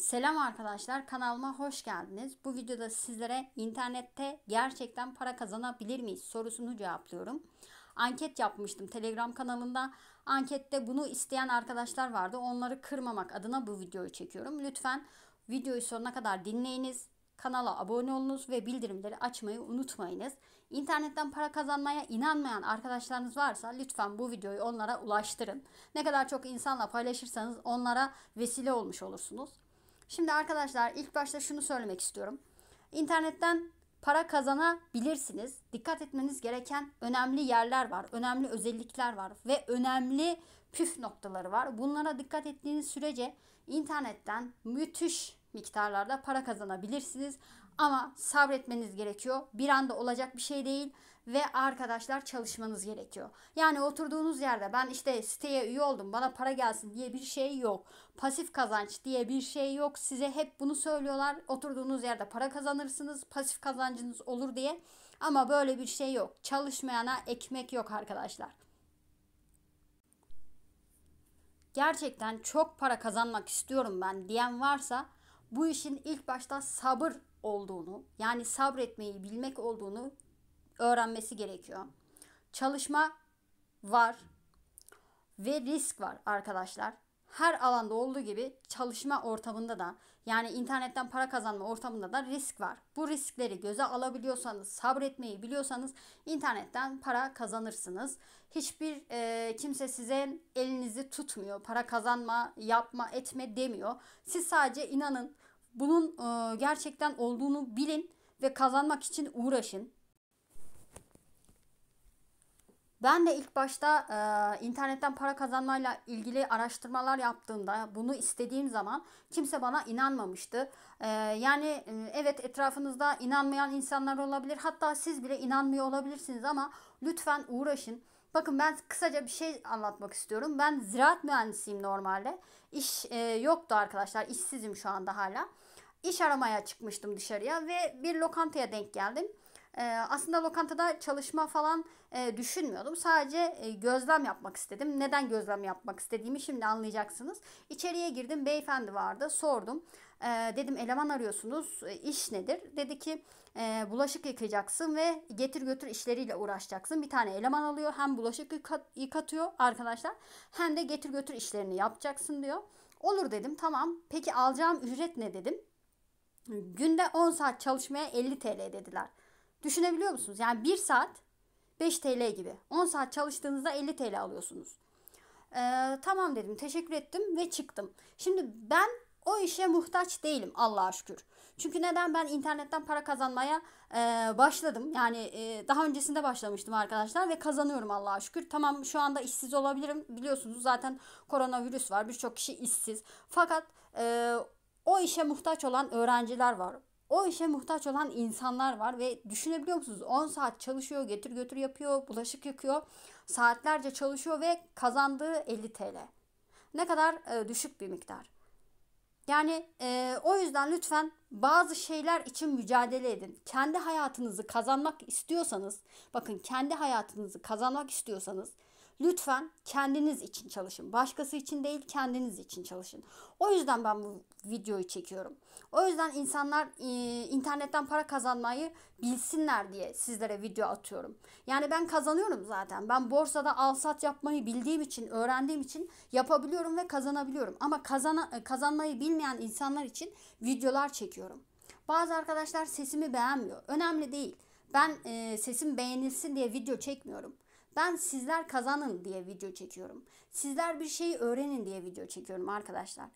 Selam arkadaşlar kanalıma hoş geldiniz. Bu videoda sizlere internette gerçekten para kazanabilir miyiz sorusunu cevaplıyorum. Anket yapmıştım Telegram kanalında. Ankette bunu isteyen arkadaşlar vardı. Onları kırmamak adına bu videoyu çekiyorum. Lütfen videoyu sonuna kadar dinleyiniz. Kanala abone olunuz ve bildirimleri açmayı unutmayınız. İnternetten para kazanmaya inanmayan arkadaşlarınız varsa lütfen bu videoyu onlara ulaştırın. Ne kadar çok insanla paylaşırsanız onlara vesile olmuş olursunuz. Şimdi arkadaşlar ilk başta şunu söylemek istiyorum. İnternetten para kazanabilirsiniz. Dikkat etmeniz gereken önemli yerler var, önemli özellikler var ve önemli püf noktaları var. Bunlara dikkat ettiğiniz sürece internetten müthiş miktarlarda para kazanabilirsiniz. Ama sabretmeniz gerekiyor. Bir anda olacak bir şey değil ve arkadaşlar çalışmanız gerekiyor. Yani oturduğunuz yerde ben işte siteye üye oldum bana para gelsin diye bir şey yok. Pasif kazanç diye bir şey yok. Size hep bunu söylüyorlar. Oturduğunuz yerde para kazanırsınız, pasif kazancınız olur diye. Ama böyle bir şey yok. Çalışmayana ekmek yok arkadaşlar. Gerçekten çok para kazanmak istiyorum ben diyen varsa bu işin ilk başta sabır olduğunu, yani sabretmeyi bilmek olduğunu öğrenmesi gerekiyor. Çalışma var ve risk var arkadaşlar. Her alanda olduğu gibi çalışma ortamında da yani internetten para kazanma ortamında da risk var. Bu riskleri göze alabiliyorsanız, sabretmeyi biliyorsanız internetten para kazanırsınız. Hiçbir e, kimse size elinizi tutmuyor, para kazanma, yapma, etme demiyor. Siz sadece inanın, bunun e, gerçekten olduğunu bilin ve kazanmak için uğraşın. Ben de ilk başta e, internetten para kazanmayla ilgili araştırmalar yaptığımda bunu istediğim zaman kimse bana inanmamıştı. E, yani e, evet etrafınızda inanmayan insanlar olabilir. Hatta siz bile inanmıyor olabilirsiniz ama lütfen uğraşın. Bakın ben kısaca bir şey anlatmak istiyorum. Ben ziraat mühendisiyim normalde. İş e, yoktu arkadaşlar. İşsizim şu anda hala. İş aramaya çıkmıştım dışarıya ve bir lokantaya denk geldim. Ee, aslında lokantada çalışma falan e, düşünmüyordum. Sadece e, gözlem yapmak istedim. Neden gözlem yapmak istediğimi şimdi anlayacaksınız. İçeriye girdim. Beyefendi vardı. Sordum. Ee, dedim eleman arıyorsunuz. E, iş nedir? Dedi ki e, bulaşık yıkayacaksın ve getir götür işleriyle uğraşacaksın. Bir tane eleman alıyor. Hem bulaşık yıkatıyor arkadaşlar. Hem de getir götür işlerini yapacaksın diyor. Olur dedim tamam. Peki alacağım ücret ne dedim. Günde 10 saat çalışmaya 50 TL dediler. Düşünebiliyor musunuz? Yani 1 saat 5 TL gibi. 10 saat çalıştığınızda 50 TL alıyorsunuz. Ee, tamam dedim teşekkür ettim ve çıktım. Şimdi ben o işe muhtaç değilim Allah'a şükür. Çünkü neden ben internetten para kazanmaya e, başladım. Yani e, daha öncesinde başlamıştım arkadaşlar ve kazanıyorum Allah'a şükür. Tamam şu anda işsiz olabilirim biliyorsunuz zaten koronavirüs var birçok kişi işsiz. Fakat e, o işe muhtaç olan öğrenciler var o işe muhtaç olan insanlar var ve düşünebiliyor musunuz? 10 saat çalışıyor, getir götür yapıyor, bulaşık yıkıyor, saatlerce çalışıyor ve kazandığı 50 TL. Ne kadar e, düşük bir miktar. Yani e, o yüzden lütfen bazı şeyler için mücadele edin. Kendi hayatınızı kazanmak istiyorsanız, bakın kendi hayatınızı kazanmak istiyorsanız Lütfen kendiniz için çalışın. Başkası için değil kendiniz için çalışın. O yüzden ben bu videoyu çekiyorum. O yüzden insanlar e, internetten para kazanmayı bilsinler diye sizlere video atıyorum. Yani ben kazanıyorum zaten. Ben borsada al sat yapmayı bildiğim için, öğrendiğim için yapabiliyorum ve kazanabiliyorum. Ama kazana, e, kazanmayı bilmeyen insanlar için videolar çekiyorum. Bazı arkadaşlar sesimi beğenmiyor. Önemli değil. Ben e, sesim beğenilsin diye video çekmiyorum. Ben sizler kazanın diye video çekiyorum. Sizler bir şeyi öğrenin diye video çekiyorum arkadaşlar.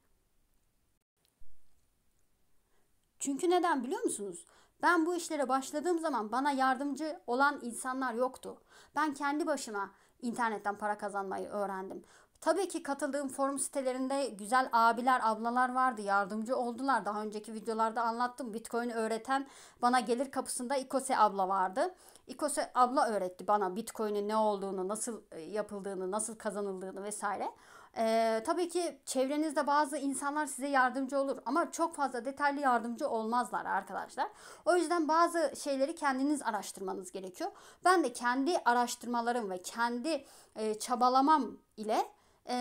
Çünkü neden biliyor musunuz? Ben bu işlere başladığım zaman bana yardımcı olan insanlar yoktu. Ben kendi başıma internetten para kazanmayı öğrendim. Tabii ki katıldığım forum sitelerinde güzel abiler, ablalar vardı. Yardımcı oldular. Daha önceki videolarda anlattım. Bitcoin öğreten bana gelir kapısında ikose abla vardı. ikose abla öğretti bana Bitcoin'in ne olduğunu, nasıl e, yapıldığını, nasıl kazanıldığını vesaire. Ee, tabii ki çevrenizde bazı insanlar size yardımcı olur ama çok fazla detaylı yardımcı olmazlar arkadaşlar. O yüzden bazı şeyleri kendiniz araştırmanız gerekiyor. Ben de kendi araştırmalarım ve kendi e, çabalamam ile e,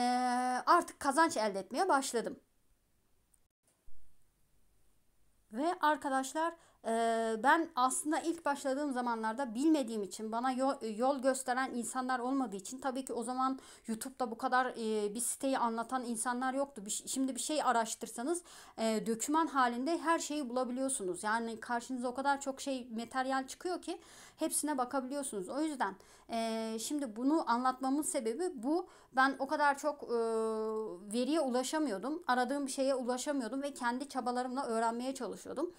artık kazanç elde etmeye başladım. Ve arkadaşlar ben aslında ilk başladığım zamanlarda bilmediğim için bana yol, gösteren insanlar olmadığı için tabii ki o zaman YouTube'da bu kadar bir siteyi anlatan insanlar yoktu. şimdi bir şey araştırsanız döküman halinde her şeyi bulabiliyorsunuz. Yani karşınıza o kadar çok şey materyal çıkıyor ki hepsine bakabiliyorsunuz. O yüzden şimdi bunu anlatmamın sebebi bu. Ben o kadar çok veriye ulaşamıyordum. Aradığım şeye ulaşamıyordum ve kendi çabalarımla öğrenmeye çalışıyordum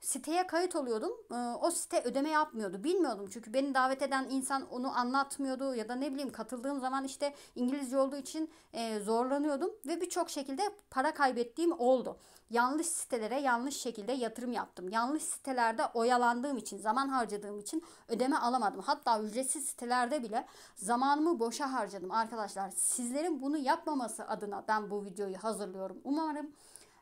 siteye kayıt oluyordum. Ee, o site ödeme yapmıyordu. Bilmiyordum çünkü beni davet eden insan onu anlatmıyordu ya da ne bileyim katıldığım zaman işte İngilizce olduğu için e, zorlanıyordum ve birçok şekilde para kaybettiğim oldu. Yanlış sitelere yanlış şekilde yatırım yaptım. Yanlış sitelerde oyalandığım için, zaman harcadığım için ödeme alamadım. Hatta ücretsiz sitelerde bile zamanımı boşa harcadım arkadaşlar. Sizlerin bunu yapmaması adına ben bu videoyu hazırlıyorum. Umarım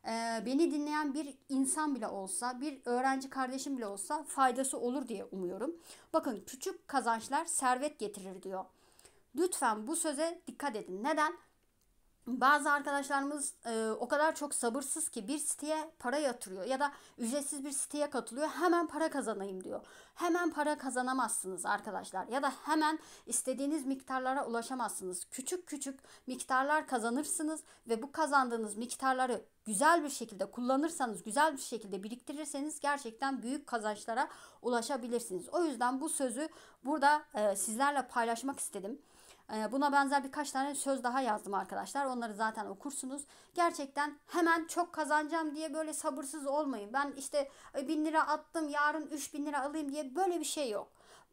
ee, beni dinleyen bir insan bile olsa, bir öğrenci kardeşim bile olsa faydası olur diye umuyorum. Bakın küçük kazançlar servet getirir diyor. Lütfen bu söze dikkat edin. Neden? bazı arkadaşlarımız e, o kadar çok sabırsız ki bir siteye para yatırıyor ya da ücretsiz bir siteye katılıyor hemen para kazanayım diyor. Hemen para kazanamazsınız arkadaşlar ya da hemen istediğiniz miktarlara ulaşamazsınız. Küçük küçük miktarlar kazanırsınız ve bu kazandığınız miktarları güzel bir şekilde kullanırsanız, güzel bir şekilde biriktirirseniz gerçekten büyük kazançlara ulaşabilirsiniz. O yüzden bu sözü burada e, sizlerle paylaşmak istedim. Ee, buna benzer birkaç tane söz daha yazdım arkadaşlar. Onları zaten okursunuz. Gerçekten hemen çok kazanacağım diye böyle sabırsız olmayın. Ben işte bin lira attım yarın üç bin lira alayım diye böyle bir şey yok.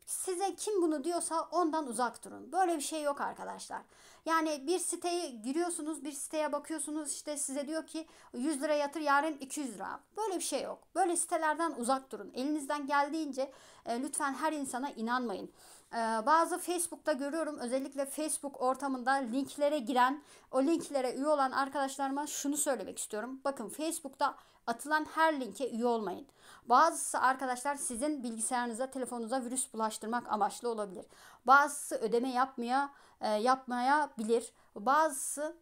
Size kim bunu diyorsa ondan uzak durun. Böyle bir şey yok arkadaşlar. Yani bir siteye giriyorsunuz, bir siteye bakıyorsunuz işte size diyor ki 100 lira yatır yarın 200 lira. Böyle bir şey yok. Böyle sitelerden uzak durun. Elinizden geldiğince e, lütfen her insana inanmayın. Ee, bazı Facebook'ta görüyorum özellikle Facebook ortamında linklere giren o linklere üye olan arkadaşlarıma şunu söylemek istiyorum. Bakın Facebook'ta atılan her linke üye olmayın. Bazısı arkadaşlar sizin bilgisayarınıza, telefonunuza virüs bulaştırmak amaçlı olabilir. Bazısı ödeme yapmaya e, yapmaya bilir. Bazısı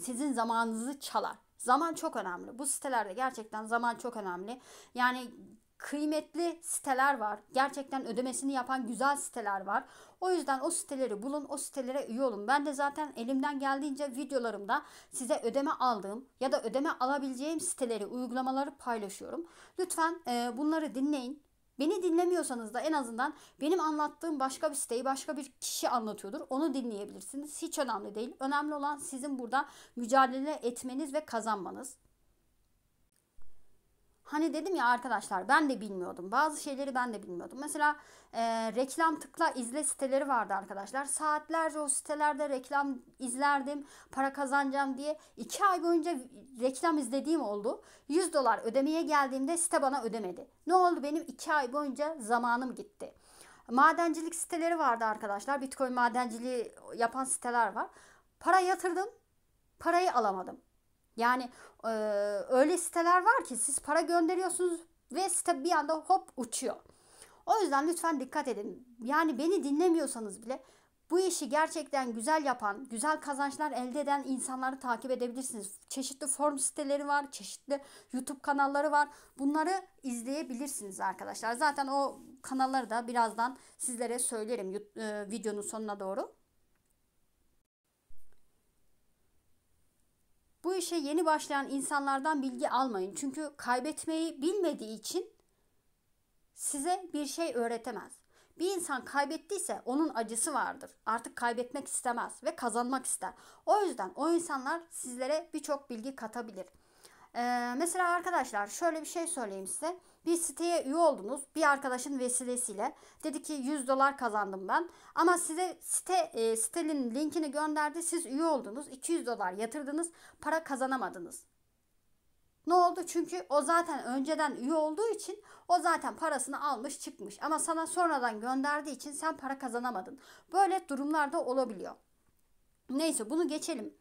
sizin zamanınızı çalar. Zaman çok önemli. Bu sitelerde gerçekten zaman çok önemli. Yani kıymetli siteler var. Gerçekten ödemesini yapan güzel siteler var. O yüzden o siteleri bulun, o sitelere üye olun. Ben de zaten elimden geldiğince videolarımda size ödeme aldığım ya da ödeme alabileceğim siteleri, uygulamaları paylaşıyorum. Lütfen e, bunları dinleyin. Beni dinlemiyorsanız da en azından benim anlattığım başka bir siteyi başka bir kişi anlatıyordur. Onu dinleyebilirsiniz. Hiç önemli değil. Önemli olan sizin burada mücadele etmeniz ve kazanmanız. Hani dedim ya arkadaşlar ben de bilmiyordum. Bazı şeyleri ben de bilmiyordum. Mesela e, reklam tıkla izle siteleri vardı arkadaşlar. Saatlerce o sitelerde reklam izlerdim. Para kazanacağım diye. 2 ay boyunca reklam izlediğim oldu. 100 dolar ödemeye geldiğimde site bana ödemedi. Ne oldu benim 2 ay boyunca zamanım gitti. Madencilik siteleri vardı arkadaşlar. Bitcoin madenciliği yapan siteler var. Para yatırdım. Parayı alamadım. Yani e, öyle siteler var ki siz para gönderiyorsunuz ve site bir anda hop uçuyor. O yüzden lütfen dikkat edin. Yani beni dinlemiyorsanız bile bu işi gerçekten güzel yapan, güzel kazançlar elde eden insanları takip edebilirsiniz. Çeşitli forum siteleri var, çeşitli YouTube kanalları var. Bunları izleyebilirsiniz arkadaşlar. Zaten o kanalları da birazdan sizlere söylerim videonun sonuna doğru. Bu işe yeni başlayan insanlardan bilgi almayın. Çünkü kaybetmeyi bilmediği için size bir şey öğretemez. Bir insan kaybettiyse onun acısı vardır. Artık kaybetmek istemez ve kazanmak ister. O yüzden o insanlar sizlere birçok bilgi katabilir. Ee, mesela arkadaşlar şöyle bir şey söyleyeyim size bir siteye üye oldunuz. Bir arkadaşın vesilesiyle. Dedi ki 100 dolar kazandım ben. Ama size site e, sitenin linkini gönderdi. Siz üye oldunuz. 200 dolar yatırdınız. Para kazanamadınız. Ne oldu? Çünkü o zaten önceden üye olduğu için o zaten parasını almış çıkmış. Ama sana sonradan gönderdiği için sen para kazanamadın. Böyle durumlarda olabiliyor. Neyse bunu geçelim.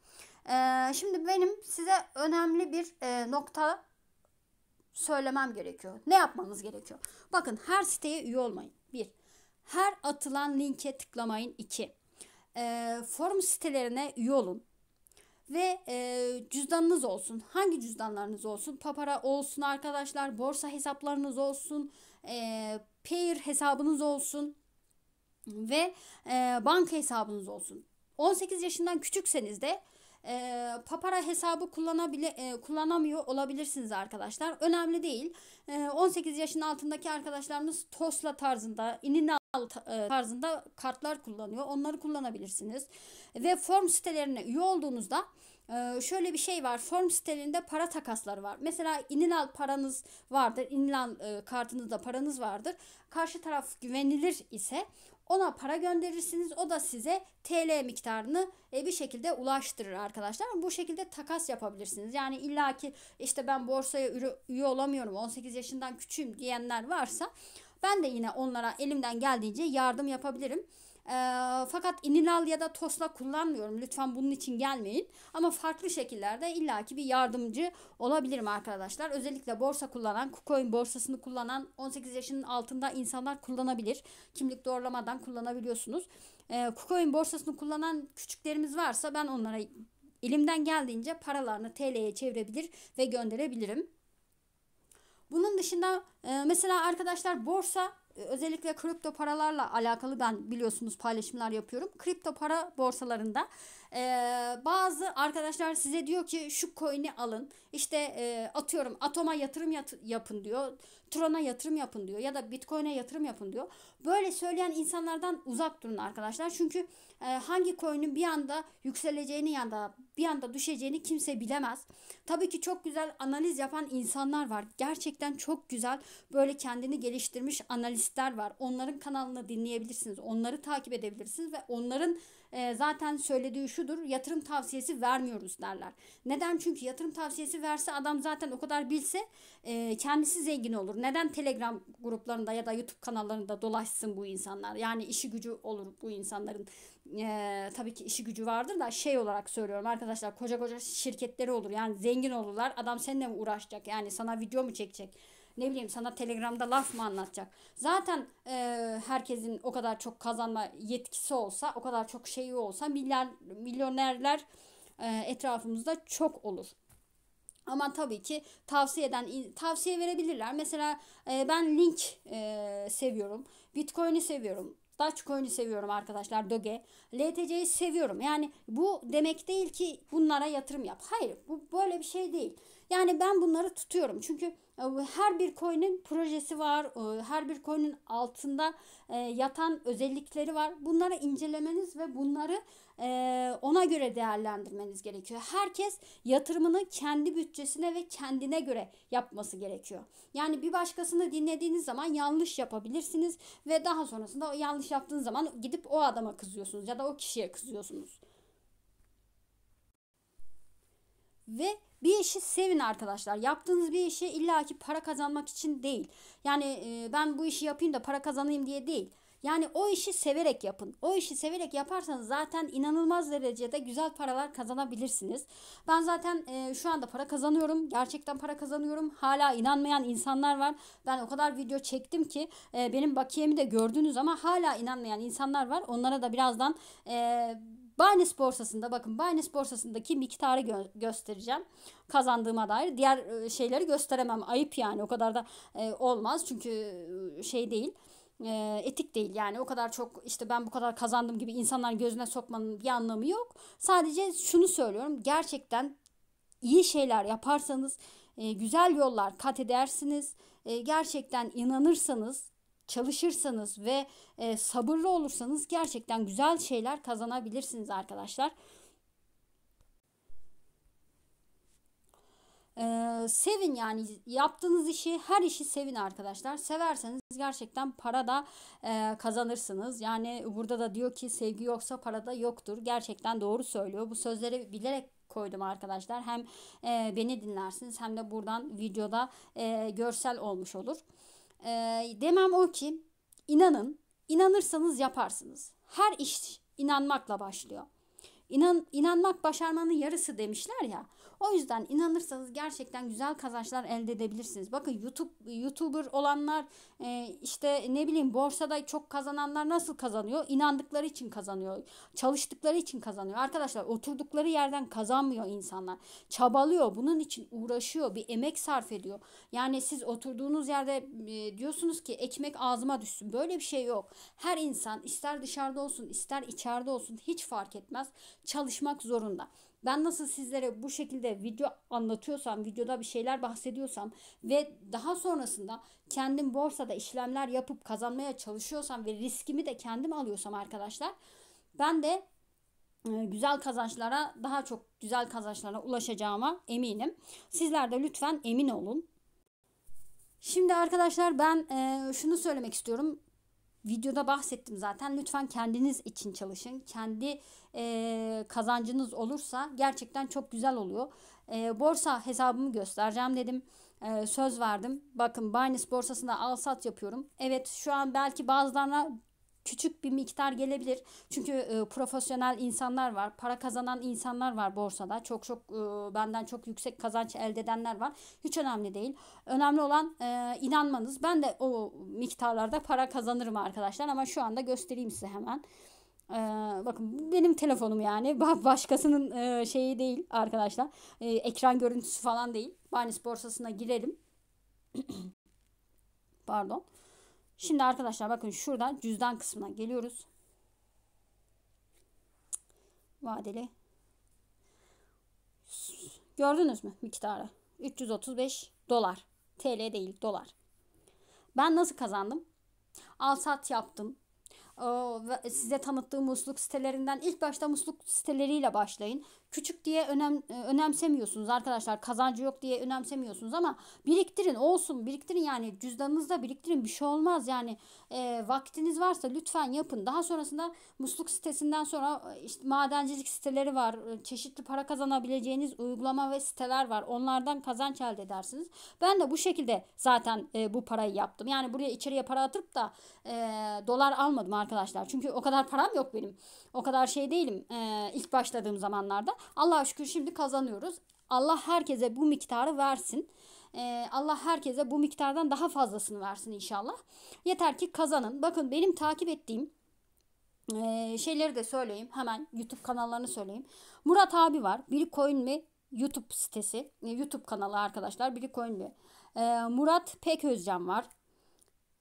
Ee, şimdi benim size önemli bir e, nokta söylemem gerekiyor. Ne yapmanız gerekiyor? Bakın her siteye üye olmayın. bir. Her atılan linke tıklamayın. 2. E, ee, forum sitelerine üye olun. Ve e, cüzdanınız olsun. Hangi cüzdanlarınız olsun? Papara olsun arkadaşlar. Borsa hesaplarınız olsun. E, payer hesabınız olsun. Ve e, banka hesabınız olsun. 18 yaşından küçükseniz de e, papara hesabı kullanabile e, kullanamıyor olabilirsiniz arkadaşlar. Önemli değil. E, 18 yaşın altındaki arkadaşlarımız Tosla tarzında, Ininal tarzında kartlar kullanıyor. Onları kullanabilirsiniz. Ve form sitelerine üye olduğunuzda ee, şöyle bir şey var. Form sitelerinde para takasları var. Mesela Ininal paranız vardır. İnilan e, kartınızda paranız vardır. Karşı taraf güvenilir ise ona para gönderirsiniz. O da size TL miktarını e, bir şekilde ulaştırır arkadaşlar. Bu şekilde takas yapabilirsiniz. Yani illaki işte ben borsaya üye olamıyorum 18 yaşından küçüğüm diyenler varsa ben de yine onlara elimden geldiğince yardım yapabilirim. E, fakat ininal ya da tosla kullanmıyorum. Lütfen bunun için gelmeyin. Ama farklı şekillerde illaki bir yardımcı olabilirim arkadaşlar. Özellikle borsa kullanan, KuCoin borsasını kullanan 18 yaşının altında insanlar kullanabilir. Kimlik doğrulamadan kullanabiliyorsunuz. E, ee, KuCoin borsasını kullanan küçüklerimiz varsa ben onlara elimden geldiğince paralarını TL'ye çevirebilir ve gönderebilirim. Bunun dışında e, mesela arkadaşlar borsa ee, özellikle kripto paralarla alakalı ben biliyorsunuz paylaşımlar yapıyorum. Kripto para borsalarında e, bazı arkadaşlar size diyor ki şu coin'i alın. işte e, atıyorum atoma yatırım yat- yapın diyor. Tron'a yatırım yapın diyor ya da Bitcoin'e yatırım yapın diyor. Böyle söyleyen insanlardan uzak durun arkadaşlar. Çünkü e, hangi coin'in bir anda yükseleceğini ya da bir anda düşeceğini kimse bilemez. Tabii ki çok güzel analiz yapan insanlar var. Gerçekten çok güzel böyle kendini geliştirmiş analistler var. Onların kanalını dinleyebilirsiniz. Onları takip edebilirsiniz ve onların e, zaten söylediği şudur yatırım tavsiyesi vermiyoruz derler. Neden? Çünkü yatırım tavsiyesi verse adam zaten o kadar bilse e, kendisi zengin olur. Neden Telegram gruplarında ya da YouTube kanallarında dolaşsın bu insanlar? Yani işi gücü olur bu insanların. E, tabii ki işi gücü vardır da şey olarak söylüyorum arkadaşlar koca koca şirketleri olur. Yani zengin olurlar adam seninle mi uğraşacak yani sana video mu çekecek? ne bileyim sana telegramda laf mı anlatacak? Zaten e, herkesin o kadar çok kazanma yetkisi olsa, o kadar çok şeyi olsa milyar, milyonerler e, etrafımızda çok olur. Ama tabii ki tavsiye eden tavsiye verebilirler. Mesela e, ben link e, seviyorum. Bitcoin'i seviyorum. Dogecoin'i seviyorum arkadaşlar Doge. LTC'yi seviyorum. Yani bu demek değil ki bunlara yatırım yap. Hayır bu böyle bir şey değil. Yani ben bunları tutuyorum. Çünkü e, her bir coin'in projesi var. E, her bir coin'in altında e, yatan özellikleri var. Bunları incelemeniz ve bunları ona göre değerlendirmeniz gerekiyor. Herkes yatırımını kendi bütçesine ve kendine göre yapması gerekiyor. Yani bir başkasını dinlediğiniz zaman yanlış yapabilirsiniz ve daha sonrasında o yanlış yaptığınız zaman gidip o adama kızıyorsunuz ya da o kişiye kızıyorsunuz. Ve bir işi sevin arkadaşlar. Yaptığınız bir işi illaki para kazanmak için değil. Yani e, ben bu işi yapayım da para kazanayım diye değil. Yani o işi severek yapın. O işi severek yaparsanız zaten inanılmaz derecede güzel paralar kazanabilirsiniz. Ben zaten e, şu anda para kazanıyorum. Gerçekten para kazanıyorum. Hala inanmayan insanlar var. Ben o kadar video çektim ki e, benim bakiyemi de gördünüz ama hala inanmayan insanlar var. Onlara da birazdan e, Binance borsasında bakın Binance borsasındaki miktarı gö- göstereceğim. Kazandığıma dair diğer e, şeyleri gösteremem. Ayıp yani o kadar da e, olmaz. Çünkü e, şey değil e, etik değil yani o kadar çok işte ben bu kadar kazandım gibi insanların gözüne sokmanın bir anlamı yok. Sadece şunu söylüyorum gerçekten iyi şeyler yaparsanız e, güzel yollar kat edersiniz. E, gerçekten inanırsanız çalışırsanız ve e, sabırlı olursanız gerçekten güzel şeyler kazanabilirsiniz arkadaşlar. Ee, sevin yani yaptığınız işi her işi sevin arkadaşlar severseniz gerçekten para da e, kazanırsınız yani burada da diyor ki sevgi yoksa para da yoktur gerçekten doğru söylüyor bu sözleri bilerek koydum arkadaşlar hem e, beni dinlersiniz hem de buradan videoda e, görsel olmuş olur. E, demem o ki inanın, inanırsanız yaparsınız. Her iş inanmakla başlıyor. İnan, inanmak başarmanın yarısı demişler ya. O yüzden inanırsanız gerçekten güzel kazançlar elde edebilirsiniz. Bakın YouTube YouTuber olanlar e, işte ne bileyim borsada çok kazananlar nasıl kazanıyor? İnandıkları için kazanıyor. Çalıştıkları için kazanıyor. Arkadaşlar oturdukları yerden kazanmıyor insanlar. Çabalıyor. Bunun için uğraşıyor. Bir emek sarf ediyor. Yani siz oturduğunuz yerde e, diyorsunuz ki ekmek ağzıma düşsün. Böyle bir şey yok. Her insan ister dışarıda olsun ister içeride olsun hiç fark etmez. Çalışmak zorunda. Ben nasıl sizlere bu şekilde video anlatıyorsam, videoda bir şeyler bahsediyorsam ve daha sonrasında kendim borsada işlemler yapıp kazanmaya çalışıyorsam ve riskimi de kendim alıyorsam arkadaşlar ben de e, güzel kazançlara daha çok güzel kazançlara ulaşacağıma eminim. Sizler de lütfen emin olun. Şimdi arkadaşlar ben e, şunu söylemek istiyorum videoda bahsettim zaten. Lütfen kendiniz için çalışın. Kendi e, kazancınız olursa gerçekten çok güzel oluyor. E, borsa hesabımı göstereceğim dedim. E, söz verdim. Bakın Binance borsasında al sat yapıyorum. Evet şu an belki bazılarına küçük bir miktar gelebilir. Çünkü e, profesyonel insanlar var, para kazanan insanlar var borsada. Çok çok e, benden çok yüksek kazanç elde edenler var. Hiç önemli değil. Önemli olan e, inanmanız. Ben de o miktarlarda para kazanırım arkadaşlar ama şu anda göstereyim size hemen. Ee, bakın benim telefonum yani başkasının e, şeyi değil arkadaşlar e, ekran görüntüsü falan değil Binance borsasına girelim pardon Şimdi arkadaşlar bakın şuradan cüzdan kısmına geliyoruz. Vadeli. Gördünüz mü miktarı? 335 dolar. TL değil dolar. Ben nasıl kazandım? Alsat yaptım. Ee, size tanıttığım musluk sitelerinden ilk başta musluk siteleriyle başlayın küçük diye önem e, önemsemiyorsunuz arkadaşlar. Kazancı yok diye önemsemiyorsunuz ama biriktirin olsun biriktirin yani cüzdanınızda biriktirin bir şey olmaz yani e, vaktiniz varsa lütfen yapın. Daha sonrasında musluk sitesinden sonra e, işte madencilik siteleri var. E, çeşitli para kazanabileceğiniz uygulama ve siteler var. Onlardan kazanç elde edersiniz. Ben de bu şekilde zaten e, bu parayı yaptım. Yani buraya içeriye para atıp da e, dolar almadım arkadaşlar. Çünkü o kadar param yok benim. O kadar şey değilim e, ilk başladığım zamanlarda. Allah'a şükür şimdi kazanıyoruz. Allah herkese bu miktarı versin. Ee, Allah herkese bu miktardan daha fazlasını versin inşallah. Yeter ki kazanın. Bakın benim takip ettiğim ee, şeyleri de söyleyeyim. Hemen YouTube kanallarını söyleyeyim. Murat abi var. Biri Coin mi? YouTube sitesi. Ee, YouTube kanalı arkadaşlar. Biri Coin mi? Ee, Murat Pek Özcan var.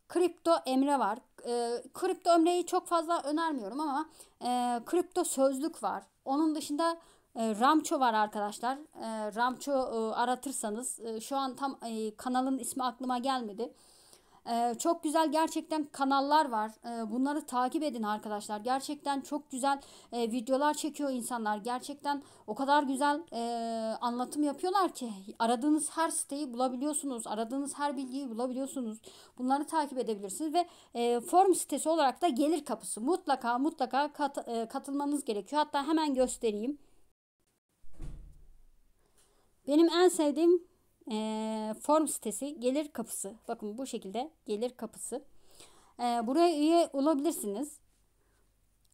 Kripto Emre var. Ee, kripto Emre'yi çok fazla önermiyorum ama e, kripto sözlük var. Onun dışında e, Ramço var arkadaşlar. E, Ramço e, aratırsanız şu an tam kanalın ismi aklıma gelmedi. Çok güzel gerçekten kanallar var. Bunları takip edin arkadaşlar. Gerçekten çok güzel videolar çekiyor insanlar. Gerçekten o kadar güzel anlatım yapıyorlar ki aradığınız her siteyi bulabiliyorsunuz. Aradığınız her bilgiyi bulabiliyorsunuz. Bunları takip edebilirsiniz ve form sitesi olarak da gelir kapısı. Mutlaka mutlaka kat, katılmanız gerekiyor. Hatta hemen göstereyim. Benim en sevdiğim e, form sitesi gelir kapısı. Bakın bu şekilde gelir kapısı. E, buraya üye olabilirsiniz.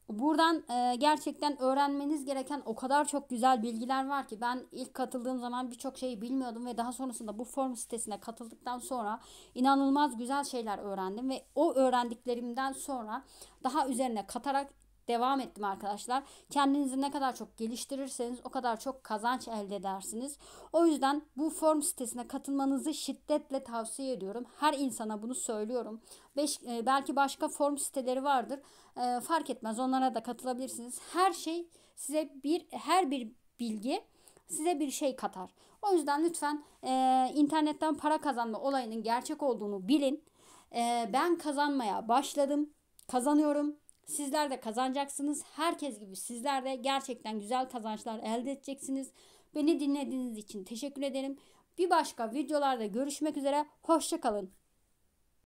Buradan e, gerçekten öğrenmeniz gereken o kadar çok güzel bilgiler var ki ben ilk katıldığım zaman birçok şeyi bilmiyordum ve daha sonrasında bu form sitesine katıldıktan sonra inanılmaz güzel şeyler öğrendim ve o öğrendiklerimden sonra daha üzerine katarak devam ettim arkadaşlar. Kendinizi ne kadar çok geliştirirseniz o kadar çok kazanç elde edersiniz. O yüzden bu form sitesine katılmanızı şiddetle tavsiye ediyorum. Her insana bunu söylüyorum. Beş, e, belki başka form siteleri vardır. E, fark etmez onlara da katılabilirsiniz. Her şey size bir her bir bilgi size bir şey katar. O yüzden lütfen e, internetten para kazanma olayının gerçek olduğunu bilin. E, ben kazanmaya başladım. Kazanıyorum Sizler de kazanacaksınız. Herkes gibi sizler de gerçekten güzel kazançlar elde edeceksiniz. Beni dinlediğiniz için teşekkür ederim. Bir başka videolarda görüşmek üzere. Hoşçakalın.